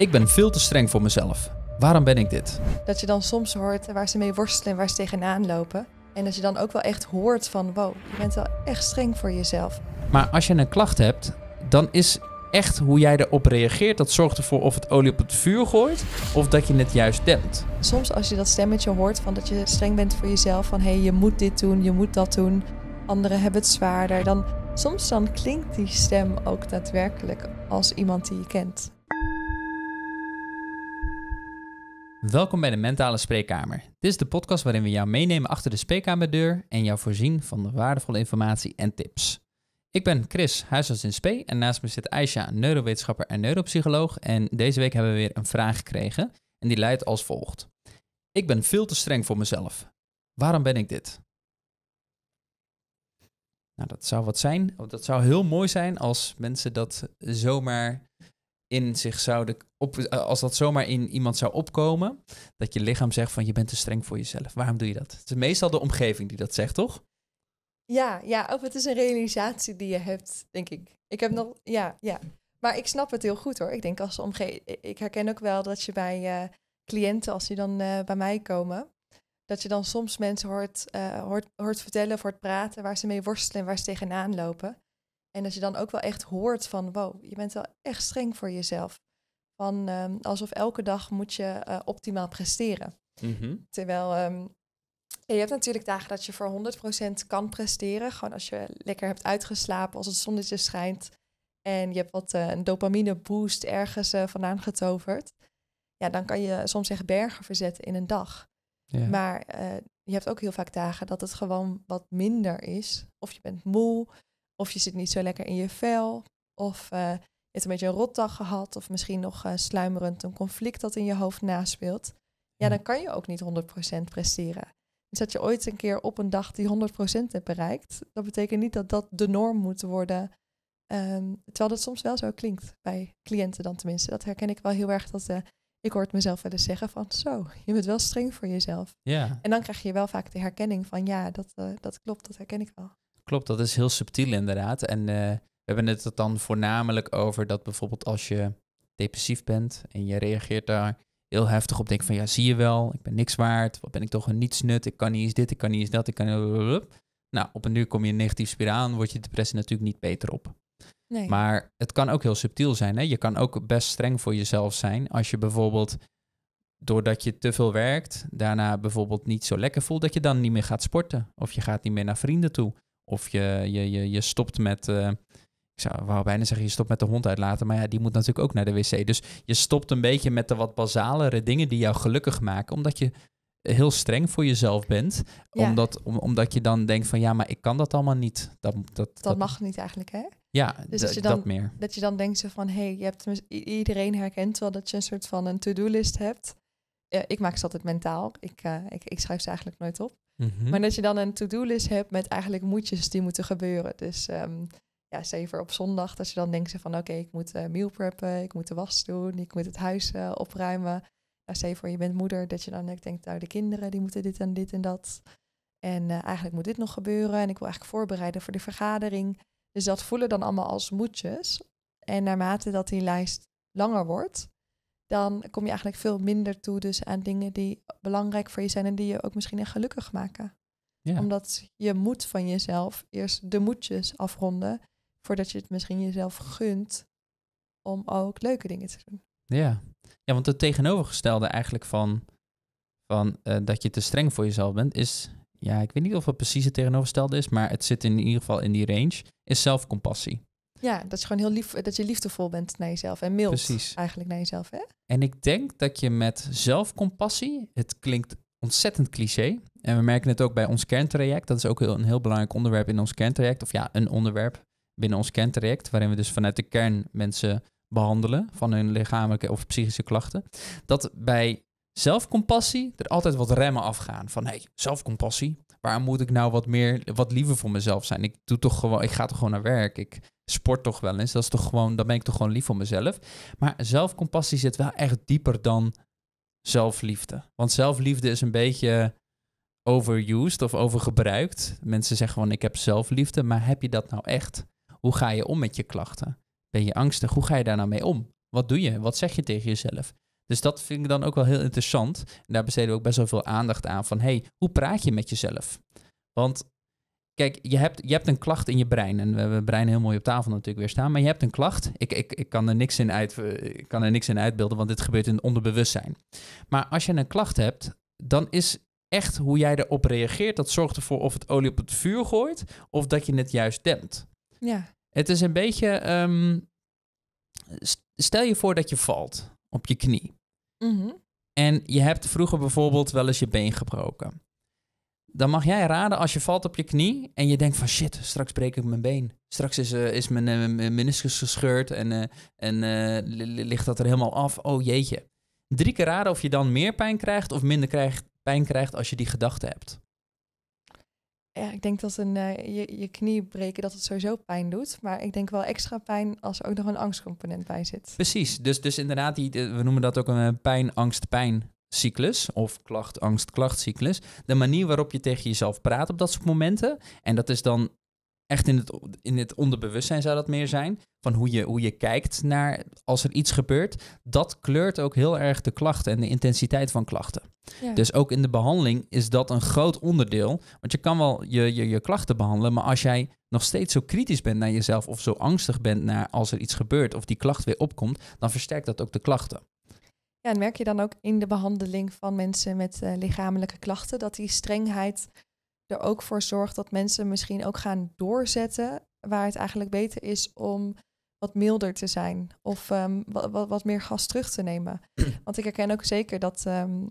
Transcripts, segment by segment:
Ik ben veel te streng voor mezelf. Waarom ben ik dit? Dat je dan soms hoort waar ze mee worstelen en waar ze tegenaan lopen. En dat je dan ook wel echt hoort van wow, je bent wel echt streng voor jezelf. Maar als je een klacht hebt, dan is echt hoe jij erop reageert, dat zorgt ervoor of het olie op het vuur gooit of dat je het juist dempt. Soms als je dat stemmetje hoort van dat je streng bent voor jezelf, van hé, hey, je moet dit doen, je moet dat doen, anderen hebben het zwaarder, dan soms dan klinkt die stem ook daadwerkelijk als iemand die je kent. Welkom bij de Mentale Spreekkamer. Dit is de podcast waarin we jou meenemen achter de spreekkamerdeur en jou voorzien van de waardevolle informatie en tips. Ik ben Chris, huisarts in en naast me zit Aisha, neurowetenschapper en neuropsycholoog. En deze week hebben we weer een vraag gekregen en die luidt als volgt. Ik ben veel te streng voor mezelf. Waarom ben ik dit? Nou, dat zou wat zijn. Oh, dat zou heel mooi zijn als mensen dat zomaar in zich zouden op, eh, als dat zomaar in iemand zou opkomen, dat je lichaam zegt van je bent te streng voor jezelf. Waarom doe je dat? Het is meestal de omgeving die dat zegt, toch? Ja, ja, of het is een realisatie die je hebt, denk ik. Ik heb nog, ja, ja. Maar ik snap het heel goed hoor. Ik denk als ik herken ook wel dat je bij eh, cliënten, als die dan eh, bij mij komen, dat je dan soms mensen hoort, hoort, hoort vertellen of hoort praten waar ze mee worstelen en waar ze tegenaan lopen. En dat je dan ook wel echt hoort van, wow, je bent wel echt streng voor jezelf. Van ehm, alsof elke dag moet je eh, optimaal presteren. Mhm. Terwijl ehm, je hebt natuurlijk dagen dat je voor 100% kan presteren. Gewoon als je lekker hebt uitgeslapen, als het zonnetje schijnt. En je hebt wat eh, een dopamine boost ergens eh, vandaan getoverd. Ja, dan kan je soms echt bergen verzetten in een dag. Ja. Maar je hebt ook heel vaak dagen dat het gewoon wat minder is. Of je bent moe, of je zit niet zo lekker in je vel. Of uh, je hebt een beetje een rotdag gehad. Of misschien nog eh, sluimerend een conflict dat in je hoofd naspeelt. Ja, hmm. dan kan je ook niet 100% presteren. Dus dat je ooit een keer op een dag die 100% hebt bereikt, dat betekent niet dat dat de norm moet worden. Ehm, terwijl dat soms wel zo klinkt, bij cliënten dan tenminste. Dat herken ik wel heel erg. Dat, eh, ik hoor mezelf wel eens zeggen van zo, je bent wel streng voor jezelf. Ja. En dan krijg je wel vaak de herkenning van ja, dat, dat klopt, dat herken ik wel klopt. Dat is heel subtiel inderdaad. En eh, we hebben het dan voornamelijk over dat bijvoorbeeld als je depressief bent en je reageert daar heel heftig op, denk van ja, zie je wel, ik ben niks waard, wat ben ik toch een nietsnut, ik kan niet eens dit, ik kan niet eens dat, ik kan Nou, op een nu kom je in een negatieve spiraal en wordt je depressie natuurlijk niet beter op. Nee. Maar het kan ook heel subtiel zijn. Hè? Je kan ook best streng voor jezelf zijn als je bijvoorbeeld doordat je te veel werkt, daarna bijvoorbeeld niet zo lekker voelt, dat je dan niet meer gaat sporten. Of je gaat niet meer naar vrienden toe. Of je, je, je, je stopt met. Eh, ik zou bijna zeggen, je stopt met de hond uitlaten. Maar ja, die moet natuurlijk ook naar de wc. Dus je stopt een beetje met de wat basalere dingen die jou gelukkig maken. Omdat je heel streng voor jezelf bent. Omdat, omdat je dan denkt van ja, maar ik kan dat allemaal niet. Dat, dat, dat, mag niet eigenlijk, hè? Ja, dus dat, je dan, meer. Dat je dan denkt zo van hé, hey, je hebt iedereen herkent wel dat je een soort van een to-do list hebt. Ja, ik maak ze altijd mentaal. Ik, eh, ik, ik schrijf ze eigenlijk nooit op. Mhm. Maar dat je dan een to-do-list hebt met eigenlijk moetjes die moeten gebeuren. Dus um, ja, zeker op zondag dat je dan denkt van oké, ik moet eh, meal preppen, ik moet de was doen, ik moet het huis eh, opruimen. Nou, voor je bent moeder, dat je dan denkt, nou de kinderen die moeten dit en dit en dat. En eh, eigenlijk moet dit nog gebeuren en ik wil eigenlijk voorbereiden voor de vergadering. Dus dat voelen dan allemaal als moetjes. En naarmate dat die lijst langer wordt, dan kom je eigenlijk veel minder toe dus aan dingen die belangrijk voor je zijn en die je ook misschien echt gelukkig maken. Ja. Omdat je moet van jezelf eerst de moedjes afronden voordat je het misschien jezelf gunt om ook leuke dingen te doen. Ja, ja want het tegenovergestelde eigenlijk van, van eh, dat je te streng voor jezelf bent is, ja, ik weet niet of het precies het tegenovergestelde is, maar het zit in ieder geval in die range, is zelfcompassie. Ja, dat je gewoon heel lief, dat je liefdevol bent naar jezelf en mild eigenlijk naar jezelf. Hè? En ik denk dat je met zelfcompassie, het klinkt ontzettend cliché. En we merken het ook bij ons kerntraject. Dat is ook een heel belangrijk onderwerp in ons kerntraject. Of ja, een onderwerp binnen ons kerntraject. Waarin we dus vanuit de kern mensen behandelen van hun lichamelijke of psychische klachten. Dat bij zelfcompassie er altijd wat remmen afgaan. Van hé, hey, zelfcompassie, waar moet ik nou wat meer, wat liever voor mezelf zijn? Ik doe toch gewoon, ik ga toch gewoon naar werk. Ik sport toch wel eens. Dat is toch gewoon, dan ben ik toch gewoon lief voor mezelf. Maar zelfcompassie zit wel echt dieper dan zelfliefde. Want zelfliefde is een beetje overused of overgebruikt. Mensen zeggen van ik heb zelfliefde, maar heb je dat nou echt? Hoe ga je om met je klachten? Ben je angstig? Hoe ga je daar nou mee om? Wat doe je? Wat zeg je tegen jezelf? Dus dat vind ik dan ook wel heel interessant. En daar besteden we ook best wel veel aandacht aan van hey, hoe praat je met jezelf? Want Kijk, je hebt, je hebt een klacht in je brein. En we hebben brein heel mooi op tafel natuurlijk weer staan. Maar je hebt een klacht. Ik, ik, ik, kan, er niks in uit, eh, ik kan er niks in uitbeelden, want dit gebeurt in het onderbewustzijn. Maar als je een klacht hebt, dan is echt hoe jij erop reageert... dat zorgt ervoor of het olie op het vuur gooit... of dat je het juist dempt. Ja. Het is een beetje... Ehm, stel je voor dat je valt op je knie. Mhm. En je hebt vroeger bijvoorbeeld wel eens je been gebroken. Dan mag jij raden als je valt op je knie en je denkt van shit, straks breek ik mijn been. Straks is, eh, is mijn uh, meniscus gescheurd en, eh, en ligt dat er helemaal af. Oh jeetje. Drie keer raden of je dan meer pijn krijgt of minder pijn krijgt als je die gedachte hebt. Ja, ik denk dat een, je, je knie breken dat het sowieso pijn doet. Maar ik denk wel extra pijn als er ook nog een angstcomponent bij zit. Precies. Dus, dus inderdaad, die, we noemen dat ook een pijn, angst, pijn cyclus of klacht, angst, klachtcyclus. De manier waarop je tegen jezelf praat op dat soort momenten. En dat is dan echt in het, in het onderbewustzijn zou dat meer zijn. Van hoe je, hoe je kijkt naar als er iets gebeurt. Dat kleurt ook heel erg de klachten en de intensiteit van klachten. Dus ook in de behandeling is dat een groot onderdeel. Want je kan wel je, je, je klachten behandelen. Maar als jij nog steeds zo kritisch bent naar jezelf. Of zo angstig bent naar als er iets gebeurt. Of die klacht weer opkomt. Dan versterkt dat ook de klachten. Ja, en merk je dan ook in de behandeling van mensen met eh, lichamelijke klachten dat die strengheid er ook voor zorgt dat mensen misschien ook gaan doorzetten, waar het eigenlijk beter is om wat milder te zijn of ehm, wat, wat, meer gas terug te nemen. Want ik herken ook zeker dat um,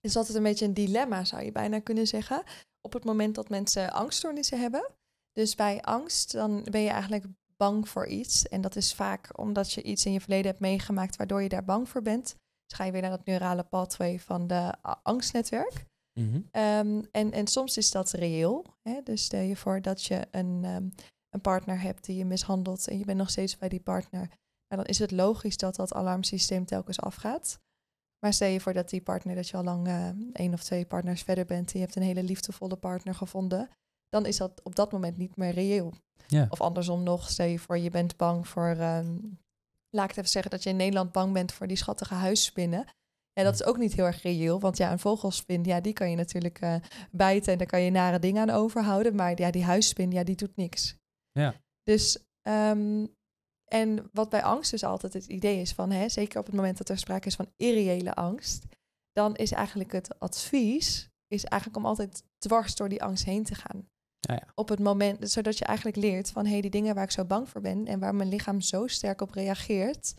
is altijd een beetje een dilemma, zou je bijna kunnen zeggen. Op het moment dat mensen angststoornissen hebben. Dus bij angst, dan ben je eigenlijk bang voor iets. En dat is vaak omdat je iets in je verleden hebt meegemaakt waardoor je daar bang voor bent. Dus ga je weer naar het neurale pathway van de angstnetwerk. Mhm. Ehm, en, en soms is dat reëel. Hè? Dus stel je voor dat je een, ehm, een partner hebt die je mishandelt en je bent nog steeds bij die partner. En nou, dan is het logisch dat dat alarmsysteem telkens afgaat. Maar stel je voor dat die partner, dat je al lang uh, één of twee partners verder bent die je hebt een hele liefdevolle partner gevonden, dan is dat op dat moment niet meer reëel. Of andersom nog, stel je voor je bent bang voor ehm, laat ik even zeggen, dat je in Nederland bang bent voor die schattige huisspinnen. En dat is ook niet heel erg reëel, want ja, een vogelspin, ja, die kan je natuurlijk eh, bijten en daar kan je nare dingen aan overhouden. Maar ja, die huisspin, ja, die doet niks. Ja. Dus, ehm, en wat bij angst dus altijd het idee is van, hè, zeker op het moment dat er sprake is van irreële angst, dan is eigenlijk het advies is eigenlijk om altijd dwars door die angst heen te gaan. Ja, ja. Op het moment, zodat je eigenlijk leert van hé, hey, die dingen waar ik zo bang voor ben en waar mijn lichaam zo sterk op reageert.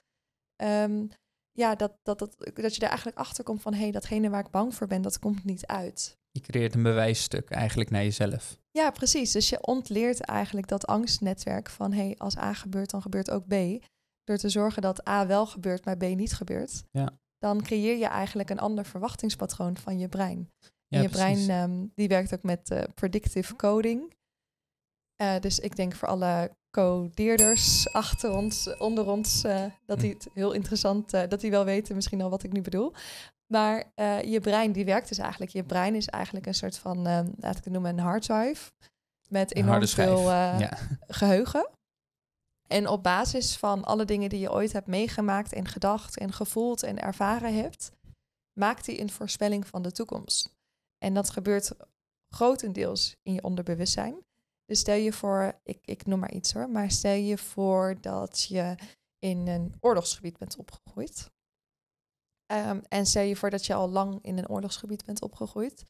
Ehm, ja, dat, dat, dat, dat je daar eigenlijk achter komt van hé, hey, datgene waar ik bang voor ben, dat komt niet uit. Je creëert een bewijsstuk eigenlijk naar jezelf. Ja, precies. Dus je ontleert eigenlijk dat angstnetwerk van hé, hey, als A gebeurt, dan gebeurt ook B. Door te zorgen dat A wel gebeurt, maar B niet gebeurt. Ja. Dan creëer je eigenlijk een ander verwachtingspatroon van je brein je brein ehm, die werkt ook met eh, predictive coding. Eh, dus ik denk voor alle codeerders achter ons, onder ons, eh, dat hm. die het heel interessant, dat die wel weten misschien al wat ik nu bedoel. Maar je brein, die werkt dus eigenlijk. Je brein is eigenlijk een soort van, ehm, laat ik het noemen, een hard Met enorm veel geheugen. En op basis van alle dingen die je ooit hebt meegemaakt en gedacht en gevoeld en ervaren hebt, maakt hij een voorspelling van de toekomst. En dat gebeurt grotendeels in je onderbewustzijn. Dus stel je voor, ik, ik noem maar iets hoor, maar stel je voor dat je in een oorlogsgebied bent opgegroeid. Ehm, en stel je voor dat je al lang in een oorlogsgebied bent opgegroeid.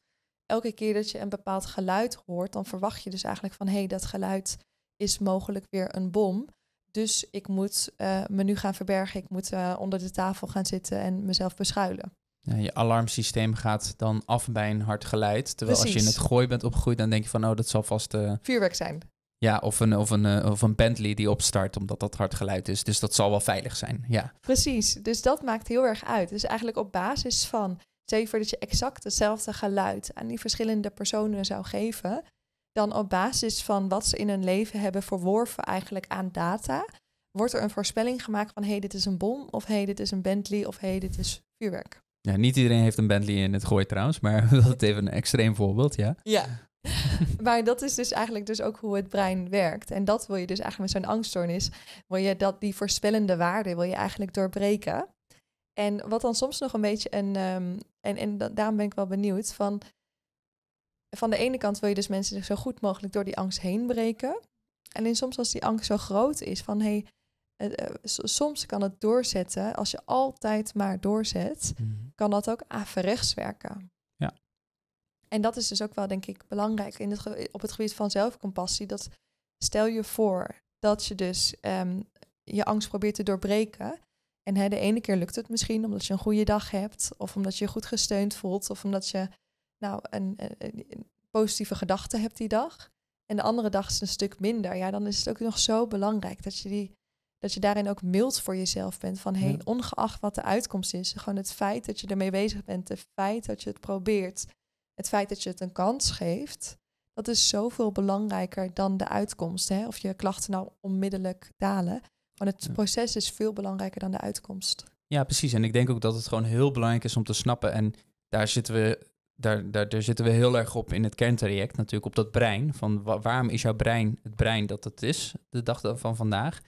Elke keer dat je een bepaald geluid hoort, dan verwacht je dus eigenlijk van hé, hey, dat geluid is mogelijk weer een bom. Dus ik moet eh, me nu gaan verbergen, ik moet eh, onder de tafel gaan zitten en mezelf beschuilen je alarmsysteem gaat dan af bij een hard geluid. Terwijl als je in het gooi bent opgegroeid, dan denk je van, oh, dat zal vast... Eh, vuurwerk zijn. Ja, of een, of, een, eh, of een Bentley die opstart, omdat dat hard geluid is. Dus dat zal wel veilig zijn, ja. Precies, dus dat maakt heel erg uit. Dus eigenlijk op basis van, stel voor dat je exact hetzelfde geluid aan die verschillende personen zou geven, dan op basis van wat ze in hun leven hebben verworven eigenlijk aan data, wordt er een voorspelling gemaakt van, hé, hey, dit is een bom, of hé, hey, dit is een Bentley, of hé, hey, dit is vuurwerk. Ja, niet iedereen heeft een Bentley in het gooi trouwens, maar dat even een extreem voorbeeld, ja. Ja, maar dat is dus eigenlijk dus ook hoe het brein werkt. En dat wil je dus eigenlijk met zo'n angststoornis, wil je dat, die voorspellende waarde wil je eigenlijk doorbreken. En wat dan soms nog een beetje een, ehm, en, en daarom ben ik wel benieuwd, van, van de ene kant wil je dus mensen zo goed mogelijk door die angst heen breken. En in soms als die angst zo groot is, van hé, hey, eh, soms kan het doorzetten, als je altijd maar doorzet, mhm. kan dat ook averechts werken. Ja. En dat is dus ook wel, denk ik, belangrijk in het op het gebied van zelfcompassie. Dat stel je voor dat je dus ehm, je angst probeert te doorbreken. En hè, de ene keer lukt het misschien omdat je een goede dag hebt, of omdat je je goed gesteund voelt, of omdat je nou, een, een positieve gedachte hebt die dag. En de andere dag is een stuk minder. Ja, dan is het ook nog zo belangrijk dat je die dat je daarin ook mild voor jezelf bent. Van hey, ongeacht wat de uitkomst is, gewoon het feit dat je ermee bezig bent, het feit dat je het probeert, het feit dat je het een kans geeft, dat is zoveel belangrijker dan de uitkomst. Hè? Of je klachten nou onmiddellijk dalen. Want het proces is veel belangrijker dan de uitkomst. Ja, precies. En ik denk ook dat het gewoon heel belangrijk is om te snappen. En daar zitten we, daar, daar, daar zitten we heel erg op in het kerntraject, natuurlijk, op dat brein. Van waarom is jouw brein het brein dat het is, de dag van vandaag?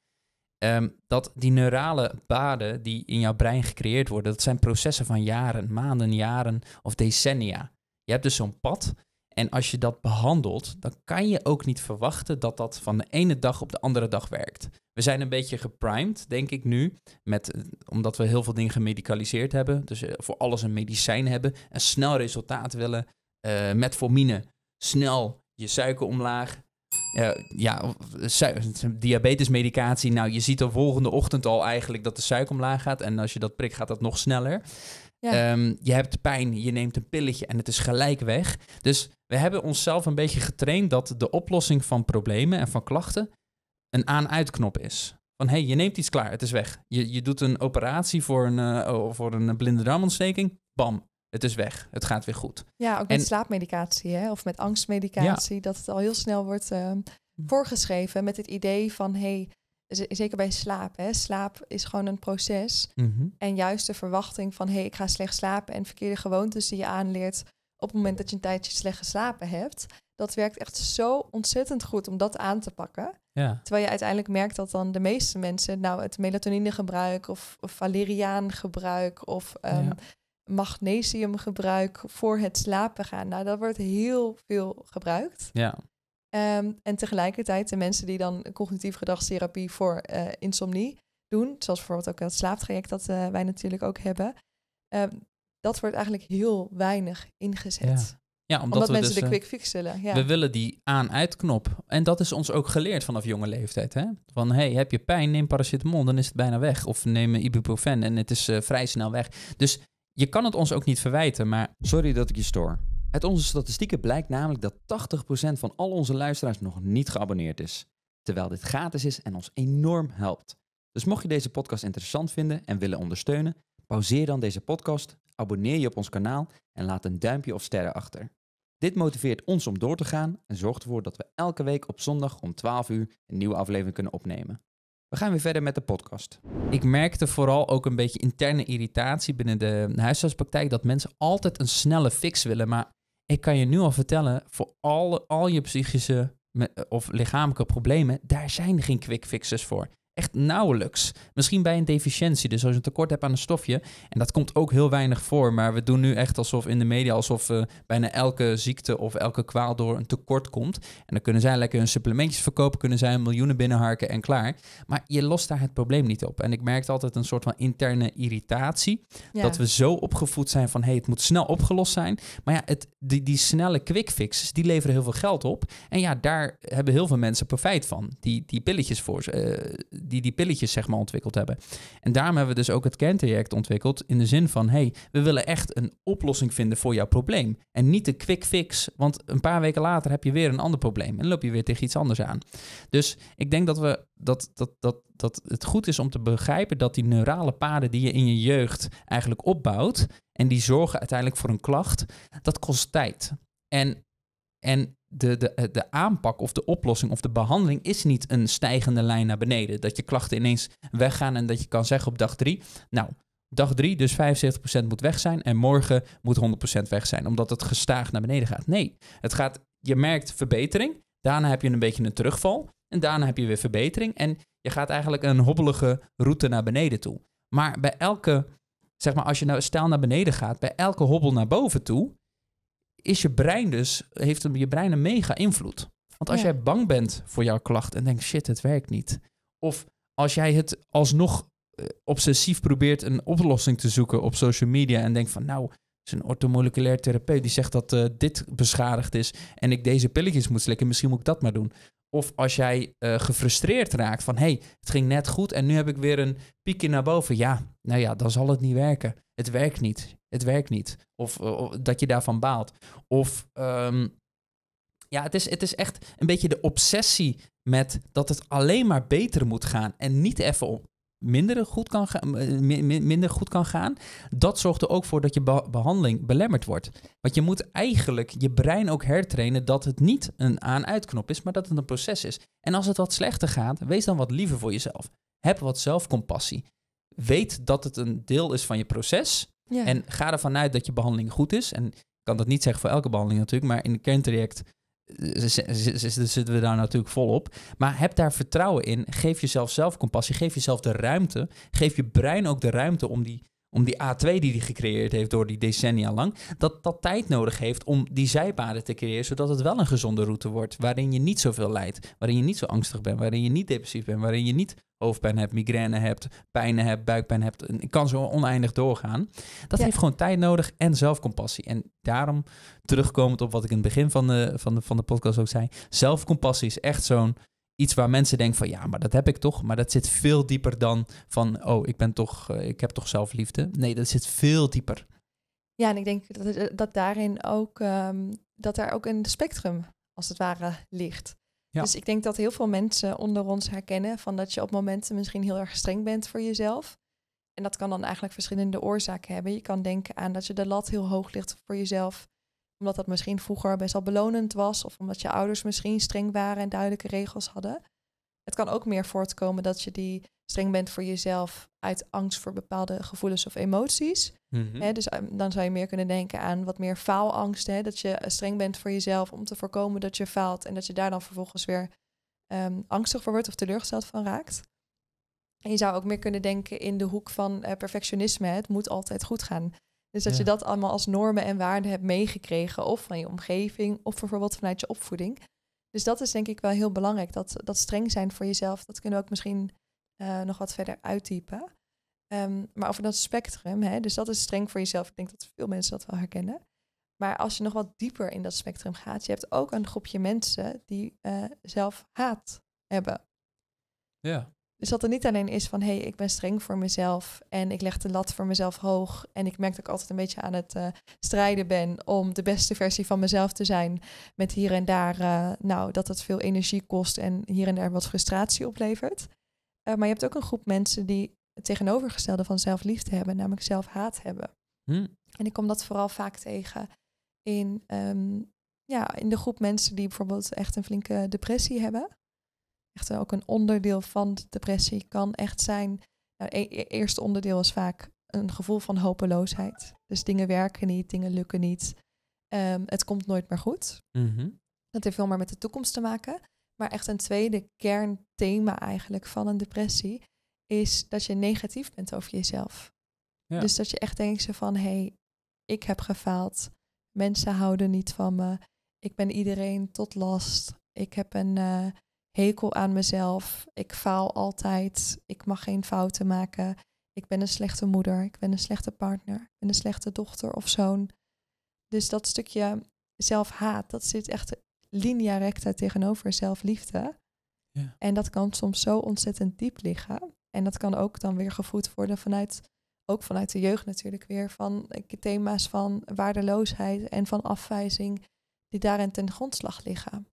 Ehm, dat die neurale paden die in jouw brein gecreëerd worden, dat zijn processen van jaren, maanden, jaren of decennia. Je hebt dus zo'n pad en als je dat behandelt, dan kan je ook niet verwachten dat dat van de ene dag op de andere dag werkt. We zijn een beetje geprimed, denk ik nu, met, eh, omdat we heel veel dingen gemedicaliseerd hebben, dus eh, voor alles een medicijn hebben en snel resultaat willen. Eh, met formine, snel je suiker omlaag, eh, ja ja, diabetesmedicatie. Nou, je ziet de volgende ochtend al eigenlijk dat de suiker omlaag gaat. En als je dat prikt, gaat dat nog sneller. Ehm, je hebt pijn, je neemt een pilletje en het is gelijk weg. Dus we hebben onszelf een beetje getraind dat de oplossing van problemen en van klachten een aan-uitknop is. Van hé, hey, je neemt iets klaar, het is weg. Je, je doet een operatie voor een, eh, oh, voor een blinde darmontsteking, bam, het is weg, het gaat weer goed. Ja, ook met slaapmedicatie hè? of met angstmedicatie, dat het al heel snel wordt ehm, mm. voorgeschreven met het idee van hey, zeker bij slaap, hè? slaap is gewoon een proces. Mhm. En juist de verwachting van hey, ik ga slecht slapen en verkeerde gewoontes die je aanleert op het moment dat je een tijdje slecht geslapen hebt, dat werkt echt zo ontzettend goed om dat aan te pakken. Ja. Terwijl je uiteindelijk merkt dat dan de meeste mensen nou het melatoninegebruik of, of valeriaangebruik of ehm, magnesiumgebruik voor het slapen gaan. Nou, dat wordt heel veel gebruikt. Ja. Ehm, en tegelijkertijd de mensen die dan cognitieve gedragstherapie voor eh, insomnie doen, zoals bijvoorbeeld ook het slaaptraject dat eh, wij natuurlijk ook hebben, ehm, dat wordt eigenlijk heel weinig ingezet. Ja. omdat, omdat mensen dus, de eh, quick fix willen. Ja. We willen die aan-uitknop. En dat is ons ook geleerd vanaf jonge leeftijd. Hè? Van, hey, heb je pijn, neem paracetamol, dan is het bijna weg. Of neem ibuprofen en het is vrij snel weg. Dus je kan het ons ook niet verwijten, maar... Sorry dat ik je stoor. Uit onze statistieken blijkt namelijk dat 80% van al onze luisteraars nog niet geabonneerd is. Terwijl dit gratis is en ons enorm helpt. Dus mocht je deze podcast interessant vinden en willen ondersteunen, pauzeer dan deze podcast, abonneer je op ons kanaal en laat een duimpje of sterren achter. Dit motiveert ons om door te gaan en zorgt ervoor dat we elke week op zondag om 12 uur een nieuwe aflevering kunnen opnemen. We gaan weer verder met de podcast. Ik merkte vooral ook een beetje interne irritatie binnen de huisartspraktijk dat mensen altijd een snelle fix willen. Maar ik kan je nu al vertellen, voor alle, al je psychische of lichamelijke problemen, daar zijn geen quick fixes voor. Echt nauwelijks. Misschien bij een deficiëntie. Dus als je een tekort hebt aan een stofje. En dat komt ook heel weinig voor. Maar we doen nu echt alsof in de media alsof eh, bijna elke ziekte of elke kwaal door een tekort komt. En dan kunnen zij lekker hun supplementjes verkopen, kunnen zij miljoenen binnenharken en klaar. Maar je lost daar het probleem niet op. En ik merkte altijd een soort van interne irritatie. Dat we zo opgevoed zijn van hé, hey, het moet snel opgelost zijn. Maar ja, het, die, die snelle quick fixes, die leveren heel veel geld op. En ja, daar hebben heel veel mensen profijt van. Die, die pilletjes voor, uh, die die pilletjes zeg maar ontwikkeld hebben. En daarom hebben we dus ook het kerntraject ontwikkeld in de zin van, hey, we willen echt een oplossing vinden voor jouw probleem. En niet de quick fix, want een paar weken later heb je weer een ander probleem en loop je weer tegen iets anders aan. Dus ik denk dat, we, dat, dat, dat, dat het goed is om te begrijpen dat die neurale paden die je in je jeugd eigenlijk opbouwt en die zorgen uiteindelijk voor een klacht, dat kost tijd. En, en de, de, de aanpak of de oplossing of de behandeling is niet een stijgende lijn naar beneden. Dat je klachten ineens weggaan en dat je kan zeggen op dag drie, nou, dag drie, dus 75% moet weg zijn en morgen moet 100% weg zijn, omdat het gestaag naar beneden gaat. Nee, het gaat, je merkt verbetering, daarna heb je een beetje een terugval en daarna heb je weer verbetering en je gaat eigenlijk een hobbelige route naar beneden toe. Maar bij elke, zeg maar als je nou stijl naar beneden gaat, bij elke hobbel naar boven toe, is je brein dus, heeft je brein een mega invloed. Want als jij bang bent voor jouw klacht en denkt, shit, het werkt niet. Of als jij het alsnog eh, obsessief probeert een oplossing te zoeken op social media en denkt van, nou, is een orthomoleculair therapeut die zegt dat eh, dit beschadigd is en ik deze pilletjes moet slikken, misschien moet ik dat maar doen. Of als jij eh, gefrustreerd raakt van, hey, het ging net goed en nu heb ik weer een piekje naar boven. Ja, nou ja, dan zal het niet werken. Het werkt niet het werkt niet. Eh, of, dat je daarvan baalt. Of ehm, ja, het is, het is echt een beetje de obsessie met dat het alleen maar beter moet gaan. En niet even minder goed kan gaan. Eh, minder goed kan gaan. Dat zorgt er ook voor dat je behandeling belemmerd wordt. Want je moet eigenlijk je brein ook hertrainen dat het niet een aan-uitknop is, maar dat het een proces is. En als het wat slechter gaat, wees dan wat liever voor jezelf. Heb wat zelfcompassie. Weet dat het een deel is van je proces en ga ervan uit dat je behandeling goed is. En ik kan dat niet zeggen voor elke behandeling natuurlijk, maar in het kerntraject eh, zitten we daar natuurlijk volop. Maar heb daar vertrouwen in. Geef jezelf zelfcompassie. Geef jezelf de ruimte. Geef je brein ook de ruimte om die om die A2 die hij gecreëerd heeft door die decennia lang, dat dat tijd nodig heeft om die zijpaden te creëren, zodat het wel een gezonde route wordt, waarin je niet zoveel lijdt, waarin je niet zo angstig bent, waarin je niet depressief bent, waarin je niet hoofdpijn hebt, migraine hebt, pijnen hebt, buikpijn hebt. Ik kan zo oneindig doorgaan. Dat heeft gewoon tijd nodig en zelfcompassie. En daarom terugkomend op wat ik in het begin van de, van de, van de podcast ook zei, zelfcompassie is echt zo'n iets waar mensen denken van ja, maar dat heb ik toch. Maar dat zit veel dieper dan van oh, ik ben toch, eh, ik heb toch zelfliefde. Nee, dat zit veel dieper. Ja, en ik denk dat, eh, dat daarin ook ehm, dat daar ook een spectrum als het ware ligt. Ja. Dus ik denk dat heel veel mensen onder ons herkennen van dat je op momenten misschien heel erg streng bent voor jezelf. En dat kan dan eigenlijk verschillende oorzaken hebben. Je kan denken aan dat je de lat heel hoog ligt voor jezelf omdat dat misschien vroeger best wel belonend was. Of omdat je ouders misschien streng waren en duidelijke regels hadden. Het kan ook meer voortkomen dat je die streng bent voor jezelf uit angst voor bepaalde gevoelens of emoties. Mhm. dus ehm, dan zou je meer kunnen denken aan wat meer faalangsten. Dat je eh, streng bent voor jezelf om te voorkomen dat je faalt en dat je daar dan vervolgens weer ehm, angstig voor wordt of teleurgesteld van raakt. En je zou ook meer kunnen denken in de hoek van eh, perfectionisme. Het moet altijd goed gaan. Dus dat je dat allemaal als normen en waarden hebt meegekregen, of van je omgeving, of bijvoorbeeld vanuit je opvoeding. Dus dat is denk ik wel heel belangrijk, dat, dat streng zijn voor jezelf. Dat kunnen we ook misschien eh, nog wat verder uitdiepen, ehm, maar over dat spectrum, hè, dus dat is streng voor jezelf. Ik denk dat veel mensen dat wel herkennen. Maar als je nog wat dieper in dat spectrum gaat, je hebt ook een groepje mensen die eh, zelf haat hebben. Ja. Dus dat het niet alleen is van hey, ik ben streng voor mezelf en ik leg de lat voor mezelf hoog en ik merk dat ik altijd een beetje aan het eh, strijden ben om de beste versie van mezelf te zijn. Met hier en daar, eh, nou, dat het veel energie kost en hier en daar wat frustratie oplevert. Eh, maar je hebt ook een groep mensen die het tegenovergestelde van zelfliefde hebben, namelijk zelfhaat hebben. Hm. En ik kom dat vooral vaak tegen in, ehm, ja, in de groep mensen die bijvoorbeeld echt een flinke depressie hebben echt ook een onderdeel van de depressie kan echt zijn. Nou, e-, e-, eerste onderdeel is vaak een gevoel van hopeloosheid. Dus dingen werken niet, dingen lukken niet. Ehm, het komt nooit meer goed. Mhm. Dat heeft veel meer met de toekomst te maken. Maar echt een tweede kernthema eigenlijk van een depressie is dat je negatief bent over jezelf. Ja. Dus dat je echt denkt van hé, hey, ik heb gefaald. Mensen houden niet van me. Ik ben iedereen tot last. Ik heb een eh, hekel aan mezelf. Ik faal altijd. Ik mag geen fouten maken. Ik ben een slechte moeder. Ik ben een slechte partner. Ik ben een slechte dochter of zoon. Dus dat stukje zelfhaat, dat zit echt linea recta tegenover zelfliefde. Ja. En dat kan soms zo ontzettend diep liggen. En dat kan ook dan weer gevoed worden vanuit, ook vanuit de jeugd natuurlijk weer, van eh, thema's van waardeloosheid en van afwijzing die daarin ten grondslag liggen.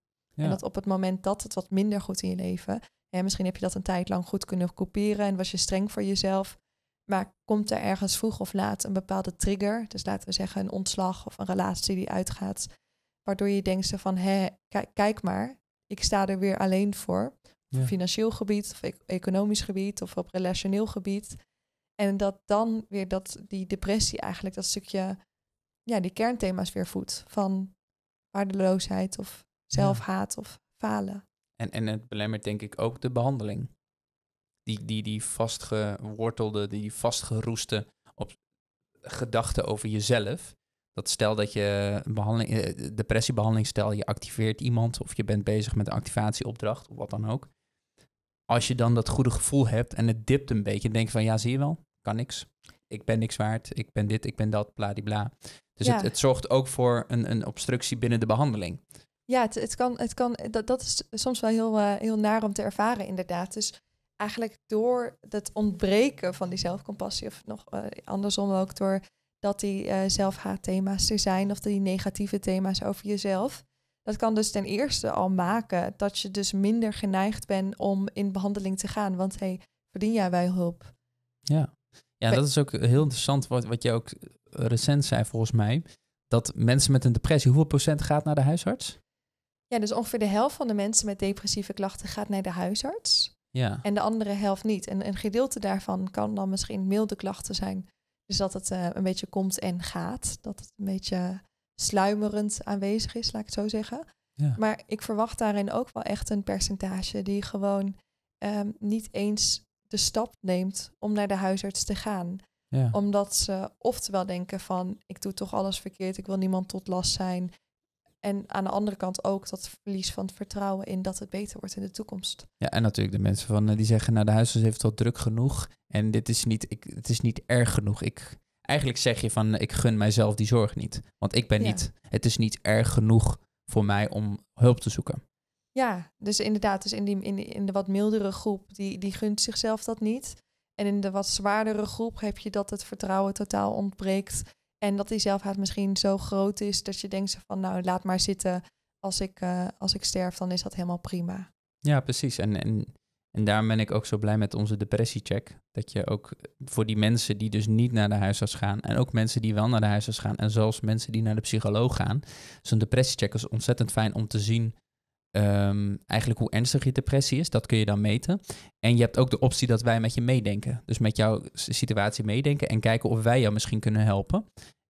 En dat op het moment dat het wat minder goed in je leven, misschien heb je dat een tijd lang goed kunnen kopiëren en was je streng voor jezelf, maar komt er ergens vroeg of laat een bepaalde trigger, dus laten we zeggen een ontslag of een relatie die uitgaat, waardoor je denkt van hé, kijk maar, ik sta er weer alleen voor. financieel gebied, of e-, economisch gebied, of op relationeel gebied. En dat dan weer dat, die depressie eigenlijk dat stukje, ja, die kernthema's weer voedt. Van waardeloosheid of Zelfhaat of falen. En, en het belemmert denk ik ook de behandeling. Die, die, die vastgewortelde, die vastgeroeste op gedachten over jezelf. Dat stel dat je behandeling, eh, depressiebehandeling, stel je activeert iemand of je bent bezig met een activatieopdracht of wat dan ook. Als je dan dat goede gevoel hebt en het dipt een beetje, denk je van ja, zie je wel, kan niks. Ik ben niks waard, ik ben dit, ik ben dat, bla. Dus ja. het, het zorgt ook voor een, een obstructie binnen de behandeling. Ja, het, het kan, het kan dat, dat is soms wel heel, eh, heel naar om te ervaren, inderdaad. Dus eigenlijk door het ontbreken van die zelfcompassie, of nog eh, andersom ook door dat die uh, zelfhaatthema's er zijn, of die negatieve thema's over jezelf. Dat kan dus ten eerste al maken dat je dus minder geneigd bent om in behandeling te gaan. Want hé, hey, verdien jij wel hulp? Ja. ja, dat is ook heel interessant wat, wat je ook recent zei volgens mij. Dat mensen met een depressie, hoeveel procent gaat naar de huisarts? Ja, dus ongeveer de helft van de mensen met depressieve klachten gaat naar de huisarts. Ja. En de andere helft niet. En een gedeelte daarvan kan dan misschien milde klachten zijn. Dus dat het eh, een beetje komt en gaat. Dat het een beetje sluimerend aanwezig is, laat ik het zo zeggen. Ja. Maar ik verwacht daarin ook wel echt een percentage die gewoon ehm, niet eens de stap neemt om naar de huisarts te gaan. Ja. Omdat ze oftewel denken van ik doe toch alles verkeerd, ik wil niemand tot last zijn. En aan de andere kant ook dat verlies van het vertrouwen in dat het beter wordt in de toekomst. Ja, en natuurlijk de mensen van, eh, die zeggen, nou de huisarts heeft al druk genoeg en dit is niet, ik, het is niet erg genoeg. Ik, eigenlijk zeg je van, ik gun mijzelf die zorg niet. Want ik ben niet, het is niet erg genoeg voor mij om hulp te zoeken. Ja, dus inderdaad, dus in, die, in, in de wat mildere groep, die, die gunt zichzelf dat niet. En in de wat zwaardere groep heb je dat het vertrouwen totaal ontbreekt en dat die zelfhaat misschien zo groot is dat je denkt van nou laat maar zitten. Als ik, eh, als ik sterf, dan is dat helemaal prima. Ja, precies. En, en, en daarom ben ik ook zo blij met onze depressiecheck. Dat je ook voor die mensen die dus niet naar de huisarts gaan. En ook mensen die wel naar de huisarts gaan. En zelfs mensen die naar de psycholoog gaan. Zo'n depressiecheck is ontzettend fijn om te zien Ehm, eigenlijk hoe ernstig je depressie is. Dat kun je dan meten. En je hebt ook de optie dat wij met je meedenken. Dus met jouw situatie meedenken en kijken of wij jou misschien kunnen helpen.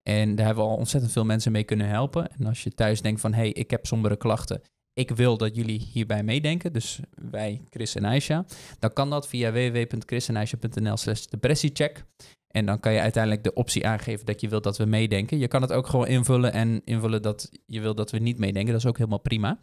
En daar hebben we al ontzettend veel mensen mee kunnen helpen. En als je thuis denkt van, hé, hey, ik heb sombere klachten. Ik wil dat jullie hierbij meedenken, dus wij, Chris en Aisha. Dan kan dat via www.chrisenaisha.nl slash depressiecheck. En dan kan je uiteindelijk de optie aangeven dat je wilt dat we meedenken. Je kan het ook gewoon invullen en invullen dat je wilt dat we niet meedenken. Dat is ook helemaal prima.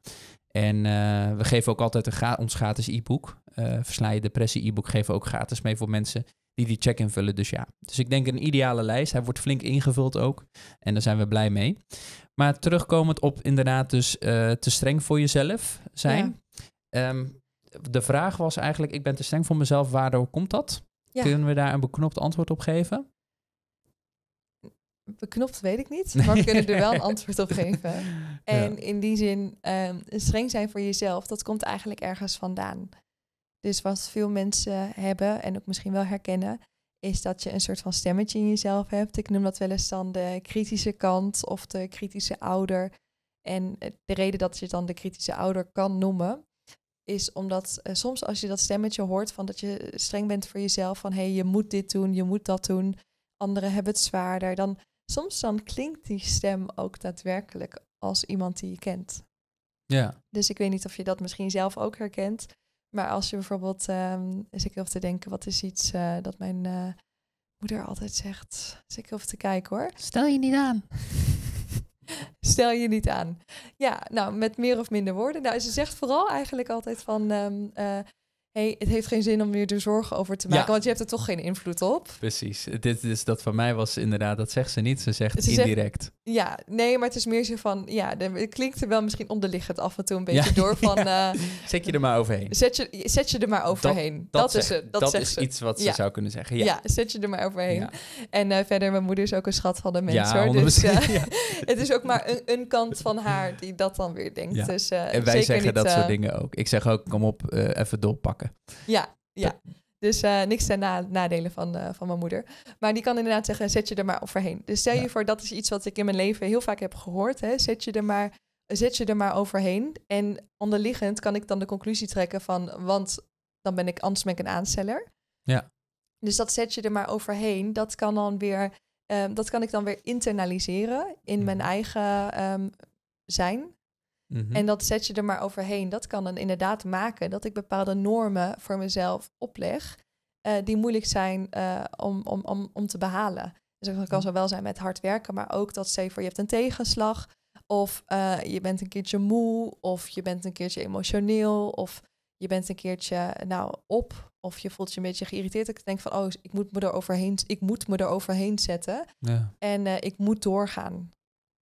En eh, we geven ook altijd een ons gratis e-book. Uh, je depressie e-book geven we ook gratis mee voor mensen die die check invullen. Dus ja, dus ik denk een ideale lijst. Hij wordt flink ingevuld ook. En daar zijn we blij mee. Maar terugkomend op inderdaad dus eh, te streng voor jezelf zijn. Ehm, de vraag was eigenlijk, ik ben te streng voor mezelf. Waardoor komt dat? Kunnen we daar een beknopt antwoord op geven? Beknopt weet ik niet, maar we kunnen er wel een antwoord op geven. En in die zin, ehm, streng zijn voor jezelf, dat komt eigenlijk ergens vandaan. Dus wat veel mensen hebben en ook misschien wel herkennen, is dat je een soort van stemmetje in jezelf hebt. Ik noem dat wel eens dan de kritische kant of de kritische ouder. En eh, de reden dat je dan de kritische ouder kan noemen, is omdat eh, soms als je dat stemmetje hoort van dat je streng bent voor jezelf, van hé, hey, je moet dit doen, je moet dat doen, anderen hebben het zwaarder, dan soms dan klinkt die stem ook daadwerkelijk als iemand die je kent. Ja. Dus ik weet niet of je dat misschien zelf ook herkent. Maar als je bijvoorbeeld, um, ik heel te denken, wat is iets eh, dat mijn eh, moeder altijd zegt? Is ik even te kijken hoor. Stel je niet aan. Stel je niet aan. Ja, nou, met meer of minder woorden. Nou, ze zegt vooral eigenlijk altijd van, ehm, eh, hey, het heeft geen zin om meer er zorgen over te maken, want je hebt er toch geen invloed op. Precies. Dit is dat van mij was inderdaad, dat zegt ze niet, ze zegt ze indirect. ja, nee, maar het is meer zo van, ja, het klinkt er wel misschien onderliggend af en toe een beetje door van... Eh, zet je er maar overheen. Zet je, zet je er maar overheen. Dat, is het. Dat, dat is iets wat ze zou kunnen zeggen, ja. zet je er maar overheen. En uh, verder, mijn moeder is ook een schat van de mens, hoor. Dus uh, het is ook maar een, een, kant van haar die dat dan weer denkt. Dus, en wij zeggen dat soort dingen ook. Ik zeg ook, kom op, even doorpakken. Ja, ja. Dus eh, niks ten nadelen van, eh, van mijn moeder. Maar die kan inderdaad zeggen, zet je er maar overheen. Dus stel je voor, dat is iets wat ik in mijn leven heel vaak heb gehoord. Hè? Zet, je er maar, zet je er maar overheen. En onderliggend kan ik dan de conclusie trekken van, want dan ben ik anders een aansteller. Ja. Dus dat zet je er maar overheen. Dat kan dan weer, ehm, dat kan ik dan weer internaliseren in mijn mhm. eigen ehm, zijn. Mhm. En dat zet je er maar overheen. Dat kan dan inderdaad maken dat ik bepaalde normen voor mezelf opleg. Eh, die moeilijk zijn eh, om, om, om, om te behalen. Dus dat kan zo wel zijn met hard werken, maar ook dat voor je hebt een tegenslag. Of eh, je bent een keertje moe, of je bent een keertje emotioneel, of je bent een keertje nou op, of je voelt je een beetje geïrriteerd. Ik denk van, oh, ik moet me eroverheen. ik moet me eroverheen zetten. Ja. En ik moet doorgaan.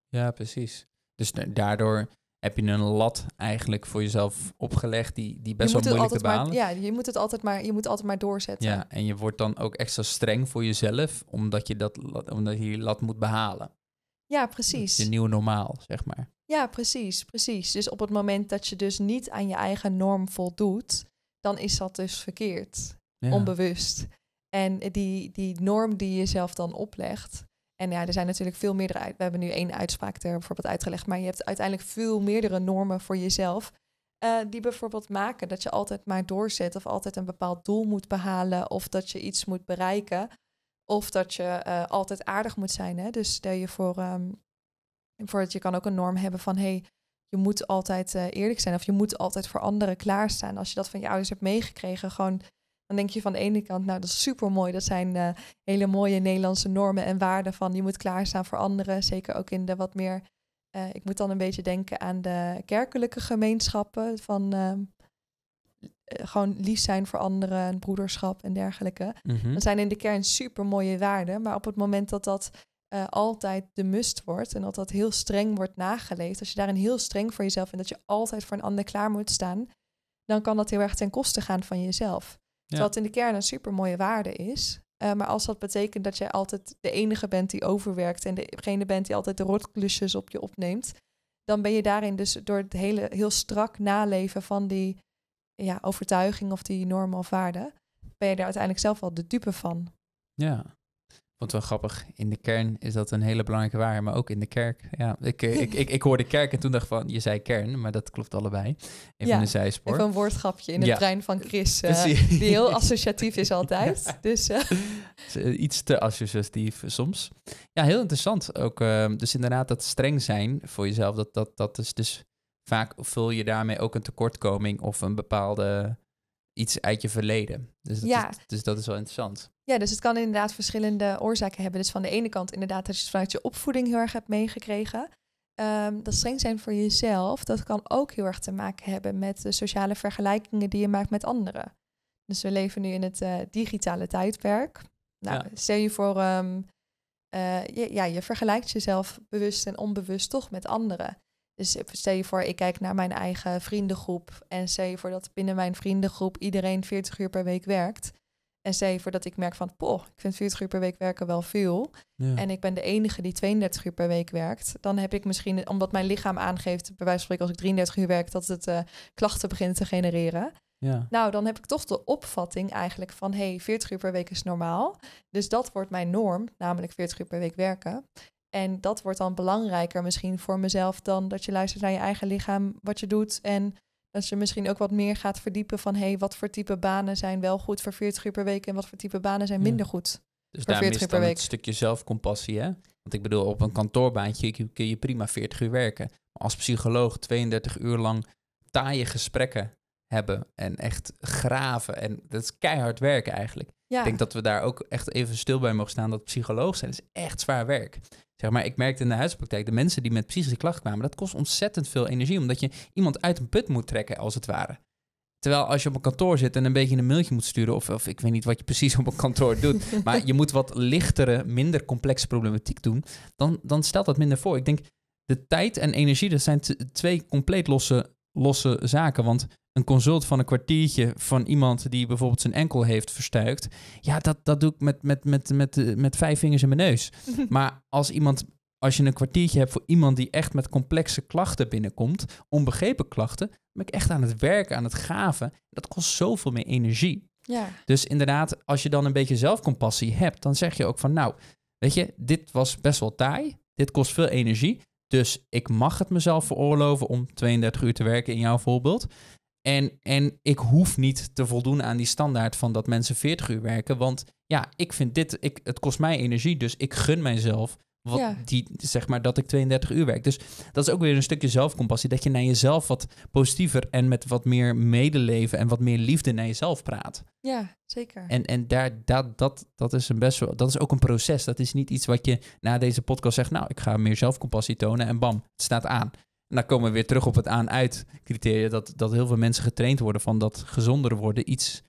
Ja, precies. Dus daardoor heb je een lat eigenlijk voor jezelf opgelegd die, die best wel moeilijk te behalen. Maar, ja, je moet het altijd maar, je moet altijd maar doorzetten. Ja, en je wordt dan ook extra streng voor jezelf, omdat je dat, omdat je, je lat moet behalen. Ja, precies. je nieuwe normaal, zeg maar. Ja, precies, precies. Dus op het moment dat je dus niet aan je eigen norm voldoet, dan is dat dus verkeerd, onbewust. En die, die norm die je zelf dan oplegt, en ja, er zijn natuurlijk veel meerdere. We hebben nu één uitspraak er bijvoorbeeld uitgelegd, maar je hebt uiteindelijk veel meerdere normen voor jezelf. Eh, die bijvoorbeeld maken dat je altijd maar doorzet of altijd een bepaald doel moet behalen of dat je iets moet bereiken of dat je eh, altijd aardig moet zijn. Hè? Dus stel je voor, um, je kan ook een norm hebben van hey, je moet altijd eh, eerlijk zijn of je moet altijd voor anderen klaarstaan. Als je dat van je ouders hebt meegekregen, gewoon dan denk je van de ene kant, nou dat is super mooi. Dat zijn eh, hele mooie Nederlandse normen en waarden van je moet klaarstaan voor anderen. Zeker ook in de wat meer, eh, ik moet dan een beetje denken aan de kerkelijke gemeenschappen. Van ehm, eh, gewoon lief zijn voor anderen, broederschap en dergelijke. dan mhm. Dat zijn in de kern super mooie waarden. Maar op het moment dat dat altijd de must wordt en dat dat heel streng wordt nageleefd, als je daarin heel streng voor jezelf en dat je altijd voor een ander klaar moet staan, dan kan dat heel erg ten koste gaan van jezelf wat in de kern een super mooie waarde is. Eh, maar als dat betekent dat jij altijd de enige bent die overwerkt en degene bent die altijd de rotklusjes op je opneemt, dan ben je daarin dus door het hele heel strak naleven van die ja, overtuiging of die normen of waarden, ben je daar uiteindelijk zelf wel de dupe van. Ja, wat wel grappig, in de kern is dat een hele belangrijke waarde, maar ook in de kerk. Ja, ik, eh, ik, ik, ik hoorde kerk en toen dacht van, je zei kern, maar dat klopt allebei. Even ja, een zijspoor. Even een woordgrapje in het ja. van Chris, eh, die heel associatief is altijd. Dus, eh, Iets te associatief soms. Ja, heel interessant ook. Ehm, dus inderdaad, dat streng zijn voor jezelf, dat, dat, dat is dus vaak vul je daarmee ook een tekortkoming of een bepaalde iets uit je verleden. Dus dat, ja. is, dus dat is wel interessant. Ja, dus het kan inderdaad verschillende oorzaken hebben. Dus van de ene kant inderdaad dat je het vanuit je opvoeding heel erg hebt meegekregen. Ehm, dat streng zijn voor jezelf, dat kan ook heel erg te maken hebben met de sociale vergelijkingen die je maakt met anderen. Dus we leven nu in het eh, digitale tijdperk. Nou, stel je voor, ehm, eh, je, ja, je vergelijkt jezelf bewust en onbewust toch met anderen. Dus stel je voor, ik kijk naar mijn eigen vriendengroep. En stel je voor dat binnen mijn vriendengroep iedereen 40 uur per week werkt. En stel je voor dat ik merk van, poh, ik vind 40 uur per week werken wel veel. En ik ben de enige die 32 uur per week werkt. Dan heb ik misschien, omdat mijn lichaam aangeeft, bij wijze van spreken als ik 33 uur werk, dat het eh, klachten begint te genereren. Ja. Nou, dan heb ik toch de opvatting eigenlijk van, hé, hey, 40 uur per week is normaal. Dus dat wordt mijn norm, namelijk 40 uur per week werken. En dat wordt dan belangrijker misschien voor mezelf dan dat je luistert naar je eigen lichaam, wat je doet. En dat je misschien ook wat meer gaat verdiepen van hé, hey, wat voor type banen zijn wel goed voor 40 uur per week en wat voor type banen zijn minder ja. goed. Dus daar mist dan het stukje zelfcompassie, hè? Want ik bedoel, op een kantoorbaantje kun je prima 40 uur werken. Maar als psycholoog 32 uur lang taaie gesprekken hebben en echt graven. En dat is keihard werken eigenlijk. Ja. Ik denk dat we daar ook echt even stil bij mogen staan dat psycholoog zijn dat is echt zwaar werk. Zeg maar, ik merkte in de huispraktijk, de mensen die met psychische klachten kwamen, dat kost ontzettend veel energie, omdat je iemand uit een put moet trekken, als het ware. Terwijl als je op een kantoor zit en een beetje een mailtje moet sturen, of, of ik weet niet wat je precies op een kantoor doet, maar je moet wat lichtere, minder complexe problematiek doen, dan, dan stelt dat minder voor. Ik denk, de tijd en energie, dat zijn twee compleet losse, losse zaken. Want een consult van een kwartiertje van iemand die bijvoorbeeld zijn enkel heeft verstuikt. Ja, dat, dat doe ik met, met, met, met, eh, met vijf vingers in mijn neus. maar als iemand als je een kwartiertje hebt voor iemand die echt met complexe klachten binnenkomt, onbegrepen klachten, ben ik echt aan het werken, aan het gaven. Dat kost zoveel meer energie. Ja. Dus inderdaad, als je dan een beetje zelfcompassie hebt, dan zeg je ook van, nou, weet je, dit was best wel taai, dit kost veel energie, dus ik mag het mezelf veroorloven om 32 uur te werken in jouw voorbeeld. En, en ik hoef niet te voldoen aan die standaard van dat mensen 40 uur werken. Want ja, ik vind dit, ik, het kost mij energie. Dus ik gun mijzelf wat die, zeg maar, dat ik 32 uur werk. Dus dat is ook weer een stukje zelfcompassie. Dat je naar jezelf wat positiever en met wat meer medeleven en wat meer liefde naar jezelf praat. Ja, zeker. En, en daar, dat, dat, dat, is een best wel, dat is ook een proces. Dat is niet iets wat je na deze podcast zegt. Nou, ik ga meer zelfcompassie tonen en bam, het staat aan. En dan komen we weer terug op het aan-uit criteria Dat, dat heel veel mensen getraind worden van dat gezonder worden iets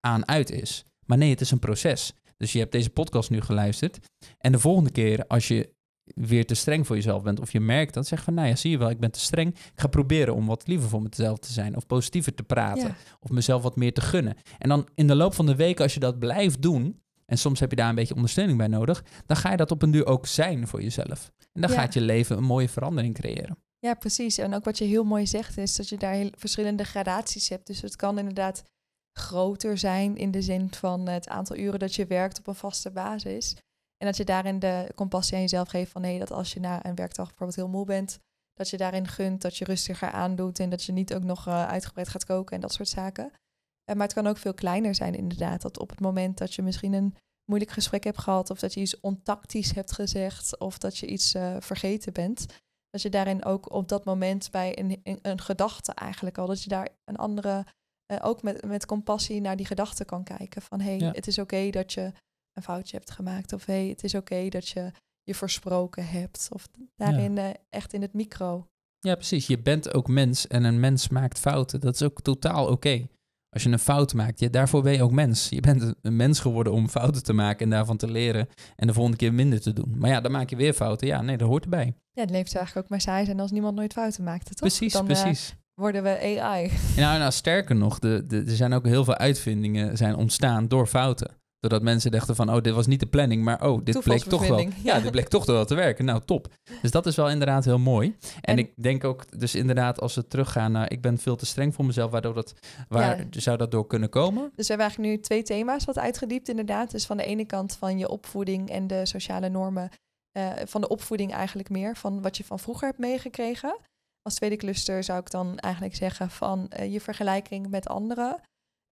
aan-uit is. Maar nee, het is een proces. Dus je hebt deze podcast nu geluisterd. En de volgende keer als je weer te streng voor jezelf bent. Of je merkt dat, zeg van, nou ja, zie je wel, ik ben te streng. Ik ga proberen om wat liever voor mezelf te zijn. Of positiever te praten. Of mezelf wat meer te gunnen. En dan in de loop van de week, als je dat blijft doen... en soms heb je daar een beetje ondersteuning bij nodig... dan ga je dat op een duur ook zijn voor jezelf. En dan gaat je leven een mooie verandering creëren. Ja, precies. En ook wat je heel mooi zegt is dat je daar heel verschillende gradaties hebt. Dus het kan inderdaad groter zijn in de zin van het aantal uren dat je werkt op een vaste basis. En dat je daarin de compassie aan jezelf geeft van nee, dat als je na een werkdag bijvoorbeeld heel moe bent, dat je daarin gunt dat je rustiger aandoet en dat je niet ook nog eh, uitgebreid gaat koken en dat soort zaken. Eh, maar het kan ook veel kleiner zijn inderdaad. Dat op het moment dat je misschien een moeilijk gesprek hebt gehad of dat je iets ontactisch hebt gezegd of dat je iets eh, vergeten bent, dat je daarin ook op dat moment bij een, een, een gedachte eigenlijk al, dat je daar een andere, eh, ook met, met compassie naar die gedachte kan kijken. Van hé, hey, het is oké dat je een foutje hebt gemaakt. Of hé, hey, het is oké dat je je versproken hebt. Of daarin eh, echt in het micro. Ja, precies. Je bent ook mens en een mens maakt fouten. Dat is ook totaal oké. Als je een fout maakt, je daarvoor ben je ook mens. Je bent een mens geworden om fouten te maken en daarvan te leren en de volgende keer minder te doen. Maar ja, dan maak je weer fouten. Ja, nee, dat hoort erbij. Ja, het leeft eigenlijk ook maar saai zijn als niemand nooit fouten maakt, toch? Precies, dan, eh, precies. worden we AI. Nou, nou sterker nog, de, de, er zijn ook heel veel uitvindingen zijn ontstaan door fouten. Doordat mensen dachten van, oh, dit was niet de planning, maar oh, dit bleek toch wel. Ja, dit bleek toch wel te werken. Nou, top. Dus dat is wel inderdaad heel mooi. En, ik denk ook, dus inderdaad, als we teruggaan naar, ik ben veel te streng voor mezelf, waardoor dat, waar zou dat door kunnen komen? Dus we hebben eigenlijk nu twee thema's wat uitgediept, inderdaad. Dus van de ene kant van je opvoeding en de sociale normen, eh, van de opvoeding eigenlijk meer, van wat je van vroeger hebt meegekregen. Als tweede cluster zou ik dan eigenlijk zeggen van eh, je vergelijking met anderen.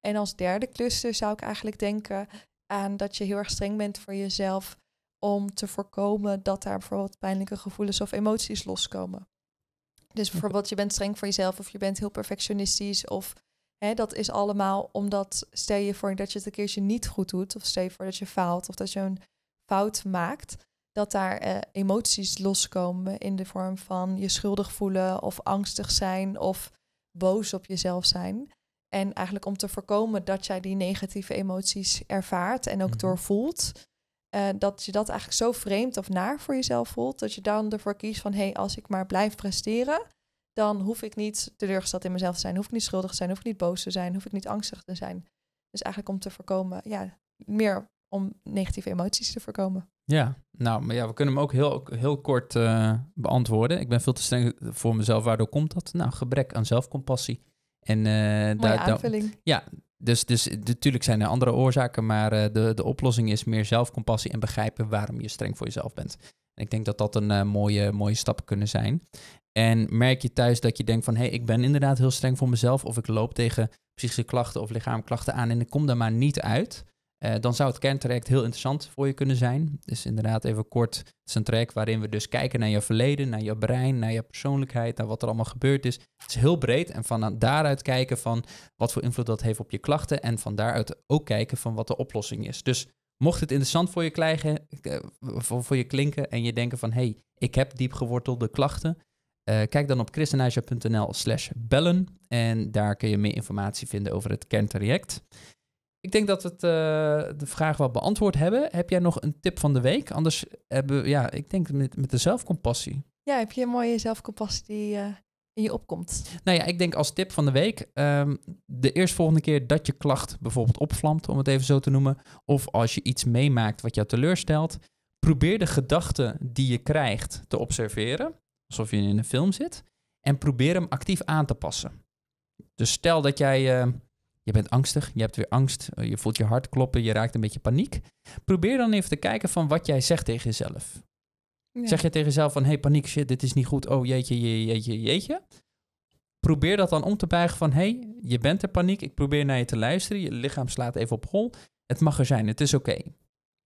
En als derde cluster zou ik eigenlijk denken aan dat je heel erg streng bent voor jezelf om te voorkomen dat daar bijvoorbeeld pijnlijke gevoelens of emoties loskomen. Dus bijvoorbeeld je bent streng voor jezelf of je bent heel perfectionistisch of hè, dat is allemaal omdat stel je voor dat je het een keertje niet goed doet of stel je voor dat je faalt of dat je een fout maakt, dat daar eh, emoties loskomen in de vorm van je schuldig voelen of angstig zijn of boos op jezelf zijn. En eigenlijk om te voorkomen dat jij die negatieve emoties ervaart en ook mhm. doorvoelt. Eh, dat je dat eigenlijk zo vreemd of naar voor jezelf voelt. Dat je dan ervoor kiest van hé, hey, als ik maar blijf presteren, dan hoef ik niet teleurgesteld in mezelf te zijn. Hoef ik niet schuldig te zijn, hoef ik niet boos te zijn, hoef ik niet angstig te zijn. Dus eigenlijk om te voorkomen, ja, meer om negatieve emoties te voorkomen. Ja, nou, maar ja, we kunnen hem ook heel, heel kort eh, beantwoorden. Ik ben veel te streng voor mezelf. Waardoor komt dat? Nou, gebrek aan zelfcompassie. En, eh, aanvulling. ja, dus, dus natuurlijk zijn er andere oorzaken, maar eh, de, de oplossing is meer zelfcompassie en begrijpen waarom je streng voor jezelf bent. En ik denk dat dat een eh, mooie, mooie stap kunnen zijn. En merk je thuis dat je denkt van, hé, hey, ik ben inderdaad heel streng voor mezelf, of ik loop tegen psychische klachten of lichaamklachten aan en ik kom daar maar niet uit. Eh, dan zou het kerntraject heel interessant voor je kunnen zijn. Dus inderdaad, even kort, het is een traject waarin we dus kijken naar je verleden, naar je brein, naar je persoonlijkheid, naar wat er allemaal gebeurd is. Het is heel breed en van daaruit kijken van wat voor invloed dat heeft op je klachten en van daaruit ook kijken van wat de oplossing is. Dus mocht het interessant voor je, krijgen, eh, voor, je klinken en je denken van hé, hey, ik heb diepgewortelde klachten, eh, kijk dan op christenaja.nl slash bellen en daar kun je meer informatie vinden over het kerntraject. Ik denk dat we eh, de vraag wel beantwoord hebben. Heb jij nog een tip van de week? Anders hebben we, ja, ik denk met, met de zelfcompassie. Ja, heb je een mooie zelfcompassie die eh, in je opkomt? Nou ja, ik denk als tip van de week, um, de eerstvolgende keer dat je klacht bijvoorbeeld opvlamt, om het even zo te noemen, of als je iets meemaakt wat jou teleurstelt, probeer de gedachten die je krijgt te observeren, alsof je in een film zit, en probeer hem actief aan te passen. Dus stel dat jij... Ehm, je bent angstig, je hebt weer angst, eh, je voelt je hart kloppen, je raakt een beetje paniek. Probeer dan even te kijken van wat jij zegt tegen jezelf. Zeg je tegen jezelf van, hey paniek, shit, dit is niet goed, oh jeetje, jeetje, jeetje, jeetje. Probeer dat dan om te buigen van, hey, je bent er paniek, ik probeer naar je te luisteren, je lichaam slaat even op hol. Het mag er zijn, het is oké.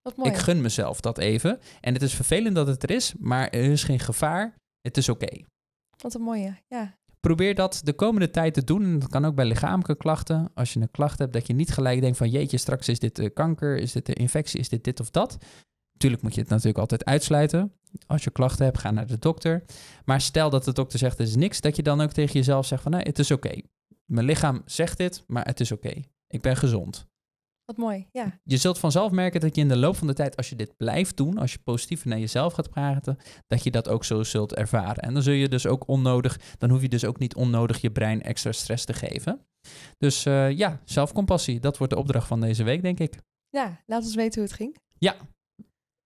Okay. Ik gun mezelf dat even. En het is vervelend dat het er is, maar er is geen gevaar. Het is oké. Wat een mooie, ja probeer dat de komende tijd te doen. En dat kan ook bij lichamelijke klachten. Als je een klacht hebt, dat je niet gelijk denkt van jeetje, straks is dit eh, kanker, is dit een eh, infectie, is dit dit of dat. Natuurlijk moet je het natuurlijk altijd uitsluiten. Als je klachten hebt, ga naar de dokter. Maar stel dat de dokter zegt, er is niks, dat je dan ook tegen jezelf zegt van, nee, het is oké. Mijn lichaam zegt dit, maar het is oké. Ik ben gezond mooi, ja. Je zult vanzelf merken dat je in de loop van de tijd, als je dit blijft doen, als je positief naar jezelf gaat praten, dat je dat ook zo zult ervaren. En dan zul je dus ook onnodig, dan hoef je dus ook niet onnodig je brein extra stress te geven. Dus eh, ja, zelfcompassie, dat wordt de opdracht van deze week, denk ik. Ja, laat ons weten hoe het ging. Ja.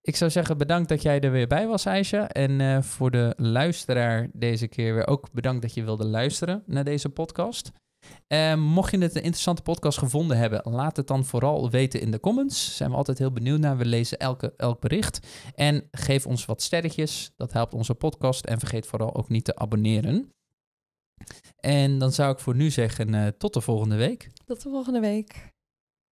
Ik zou zeggen bedankt dat jij er weer bij was, Aisha. En eh, voor de luisteraar deze keer weer ook bedankt dat je wilde luisteren naar deze podcast. Ehm, mocht je het een interessante podcast gevonden hebben, laat het dan vooral weten in de comments. Zijn we altijd heel benieuwd naar. We lezen elke, elk bericht. En geef ons wat sterretjes. Dat helpt onze podcast. En vergeet vooral ook niet te abonneren. En dan zou ik voor nu zeggen, eh, tot de volgende week. Tot de volgende week.